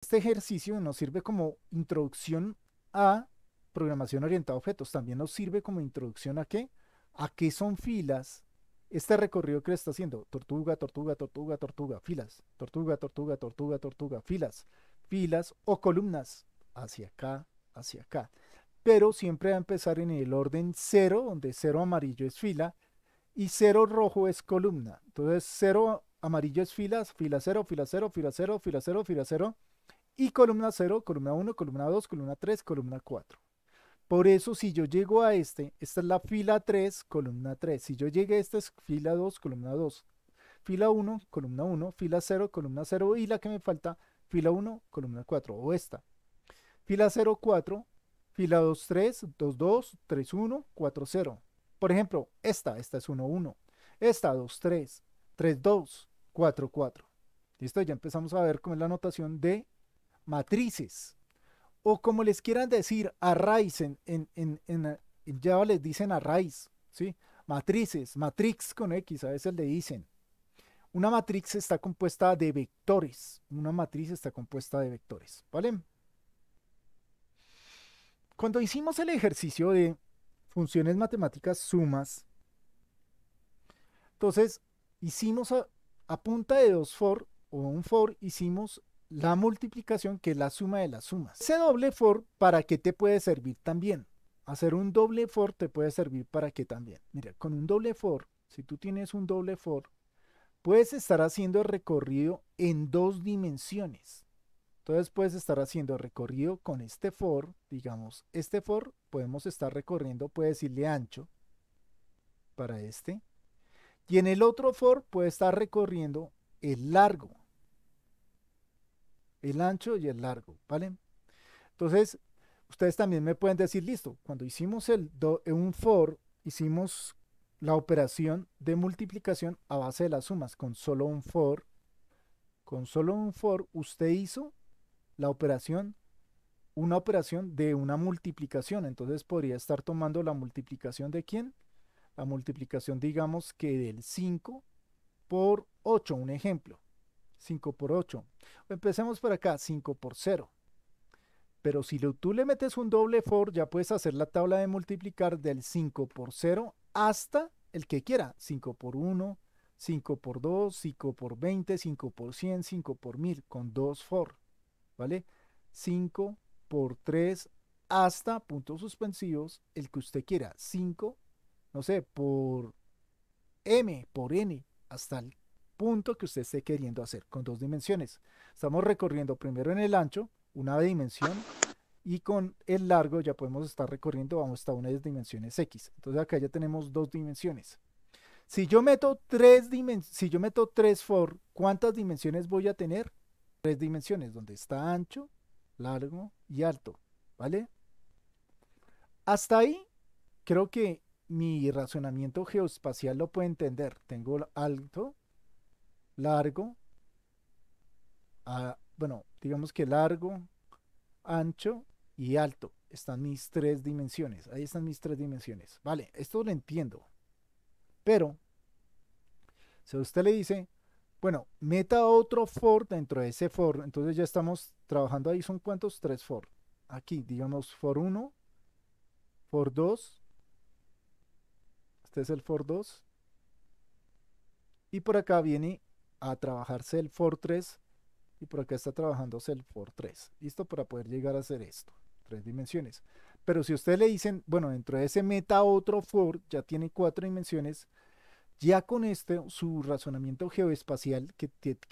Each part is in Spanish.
Este ejercicio nos sirve como introducción a programación orientada a objetos. También nos sirve como introducción a qué? A qué son filas. Este recorrido que le está haciendo, tortuga, tortuga, tortuga, tortuga, filas, tortuga, tortuga, tortuga, tortuga, filas, filas o columnas, hacia acá, hacia acá. Pero siempre va a empezar en el orden 0, donde 0 amarillo es fila y 0 rojo es columna. Entonces 0 amarillo es filas, fila 0, fila 0, fila 0, fila 0, fila 0, y columna 0, columna 1, columna 2, columna 3, columna 4. Por eso si yo llego a este, esta es la fila 3, columna 3. Si yo llegué a esta es fila 2, columna 2. Fila 1, columna 1, fila 0, columna 0 y la que me falta, fila 1, columna 4 o esta. Fila 0, 4, fila 2, 3, 2, 2, 3, 1, 4, 0. Por ejemplo, esta, esta es 1, 1. Esta 2, 3, 3, 2, 4, 4. Listo, ya empezamos a ver cómo es la notación de matrices, o como les quieran decir, arrays, en, en, Java les dicen arrays, ¿sí? Matrices, matrix con X, a veces le dicen. Una matriz está compuesta de vectores, una matriz está compuesta de vectores, ¿vale? Cuando hicimos el ejercicio de funciones matemáticas sumas, entonces hicimos a punta de dos for o un for, hicimos la multiplicación, que es la suma de las sumas. Ese doble for, ¿para qué te puede servir también? Hacer un doble for te puede servir para qué también. Mira, con un doble for, si tú tienes un doble for, puedes estar haciendo el recorrido en dos dimensiones. Entonces puedes estar haciendo recorrido con este for, digamos, este for podemos estar recorriendo, puede decirle ancho para este. Y en el otro for puede estar recorriendo el largo el ancho y el largo, ¿vale? Entonces, ustedes también me pueden decir, listo, cuando hicimos el eh, un for, hicimos la operación de multiplicación a base de las sumas, con solo un for, con solo un for, usted hizo la operación, una operación de una multiplicación, entonces podría estar tomando la multiplicación de quién? La multiplicación, digamos que del 5 por 8, un ejemplo. 5 por 8. Empecemos por acá, 5 por 0. Pero si tú le metes un doble for, ya puedes hacer la tabla de multiplicar del 5 por 0 hasta el que quiera. 5 por 1, 5 por 2, 5 por 20, 5 por 100, 5 por 1000, con 2 for. ¿Vale? 5 por 3 hasta puntos suspensivos, el que usted quiera. 5, no sé, por m, por n, hasta el punto que usted esté queriendo hacer con dos dimensiones. Estamos recorriendo primero en el ancho, una dimensión, y con el largo ya podemos estar recorriendo vamos hasta las dimensiones X. Entonces acá ya tenemos dos dimensiones. Si yo meto tres, si yo meto tres for, ¿cuántas dimensiones voy a tener? Tres dimensiones, donde está ancho, largo y alto, ¿vale? Hasta ahí creo que mi razonamiento geoespacial lo puede entender. Tengo alto, largo, bueno, digamos que largo, ancho y alto. Están mis tres dimensiones. Ahí están mis tres dimensiones. Vale, esto lo entiendo. Pero, si usted le dice, bueno, meta otro for dentro de ese for, entonces ya estamos trabajando ahí. ¿Son cuántos? Tres for. Aquí, digamos, for 1, for 2. Este es el for 2. Y por acá viene a el for 3 y por acá está trabajando for 3 Listo para poder llegar a hacer esto. Tres dimensiones. Pero si usted le dicen, bueno, dentro de ese meta otro for, ya tiene cuatro dimensiones, ya con este su razonamiento geoespacial que,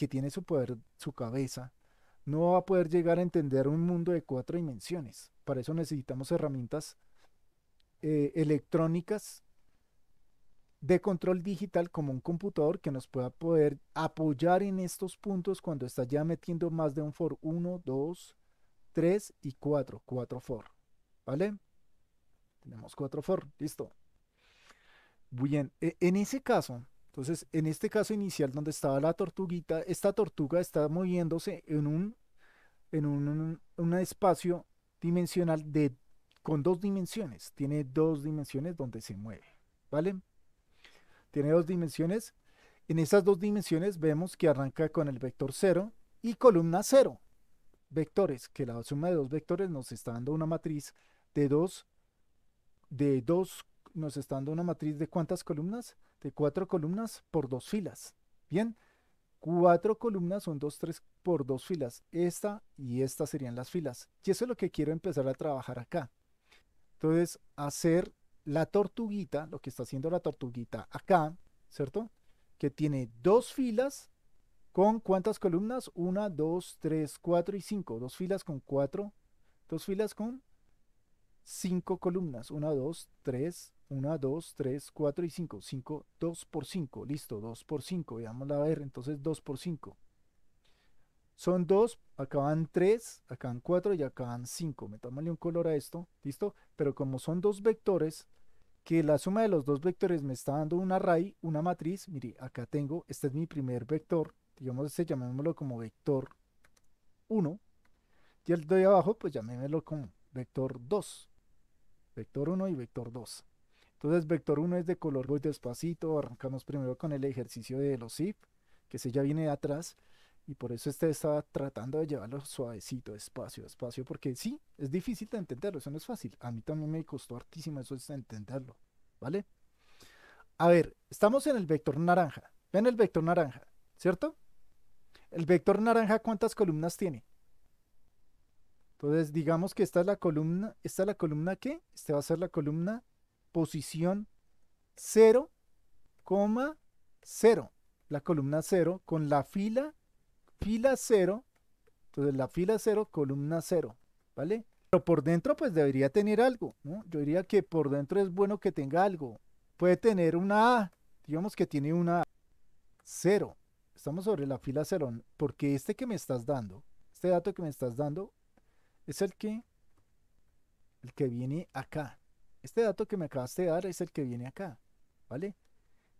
tiene su poder, su cabeza, no va a poder llegar a entender un mundo de cuatro dimensiones. Para eso necesitamos herramientas eh, electrónicas de control digital como un computador que nos pueda poder apoyar en estos puntos cuando está ya metiendo más de un for 1, 2, 3 y 4, 4 for, ¿vale? Tenemos 4 for, listo. muy Bien, e, en ese caso, entonces en este caso inicial donde estaba la tortuguita, esta tortuga está moviéndose en un, en un, un espacio dimensional de, con dos dimensiones, tiene dos dimensiones donde se mueve, ¿vale? Tiene dos dimensiones. En esas dos dimensiones vemos que arranca con el vector 0 y columna 0. Vectores, que la suma de dos vectores nos está dando una matriz de dos, de dos, nos está dando una matriz de cuántas columnas? De cuatro columnas por dos filas. Bien, cuatro columnas son dos, tres por dos filas. Esta y esta serían las filas. Y eso es lo que quiero empezar a trabajar acá. Entonces, hacer la tortuguita, lo que está haciendo la tortuguita acá, ¿cierto? Que tiene dos filas con cuántas columnas? Una, dos, tres, cuatro y cinco. Dos filas con cuatro, dos filas con cinco columnas. Una, dos, tres, una, dos, tres, cuatro y cinco. Cinco, dos por cinco. Listo, dos por cinco. veamos la ver, entonces dos por cinco. Son dos, acá van tres, acá van cuatro y acá van cinco. Metámosle un color a esto, ¿listo? Pero como son dos vectores, que la suma de los dos vectores me está dando un array, una matriz. Mire, acá tengo, este es mi primer vector, digamos, este llamémoslo como vector 1. Y el de abajo, pues llamémoslo como vector 2. Vector 1 y vector 2. Entonces, vector 1 es de color, voy despacito, arrancamos primero con el ejercicio de los zip, que se ya viene de atrás. Y por eso este estaba tratando de llevarlo suavecito, espacio, espacio, porque sí, es difícil de entenderlo, eso no es fácil. A mí también me costó hartísimo eso de entenderlo, ¿vale? A ver, estamos en el vector naranja. Ven el vector naranja, ¿cierto? El vector naranja, ¿cuántas columnas tiene? Entonces, digamos que esta es la columna, esta es la columna que, esta va a ser la columna posición 0,0, la columna 0 con la fila fila 0, entonces la fila 0, columna 0, ¿vale? Pero por dentro pues debería tener algo, ¿no? Yo diría que por dentro es bueno que tenga algo. Puede tener una A, digamos que tiene una A, 0. Estamos sobre la fila 0, porque este que me estás dando, este dato que me estás dando, es el que, el que viene acá. Este dato que me acabaste de dar es el que viene acá, ¿vale?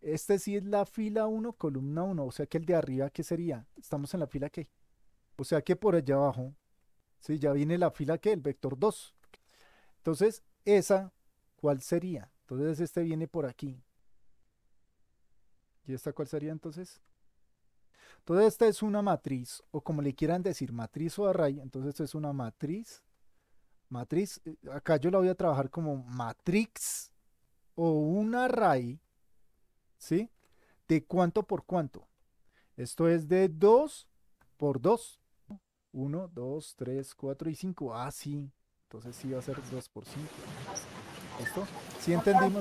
Este sí es la fila 1, columna 1. O sea que el de arriba, ¿qué sería? Estamos en la fila que. O sea que por allá abajo, si ya viene la fila que, el vector 2. Entonces, esa, ¿cuál sería? Entonces este viene por aquí. ¿Y esta cuál sería entonces? Entonces esta es una matriz, o como le quieran decir, matriz o array. Entonces esta es una matriz. Matriz, eh, acá yo la voy a trabajar como matrix o un array ¿sí? De cuánto por cuánto. Esto es de 2 por 2. 1, 2, 3, 4 y 5. Ah, sí. Entonces sí va a ser 2 por 5. ¿Listo? ¿Sí entendimos?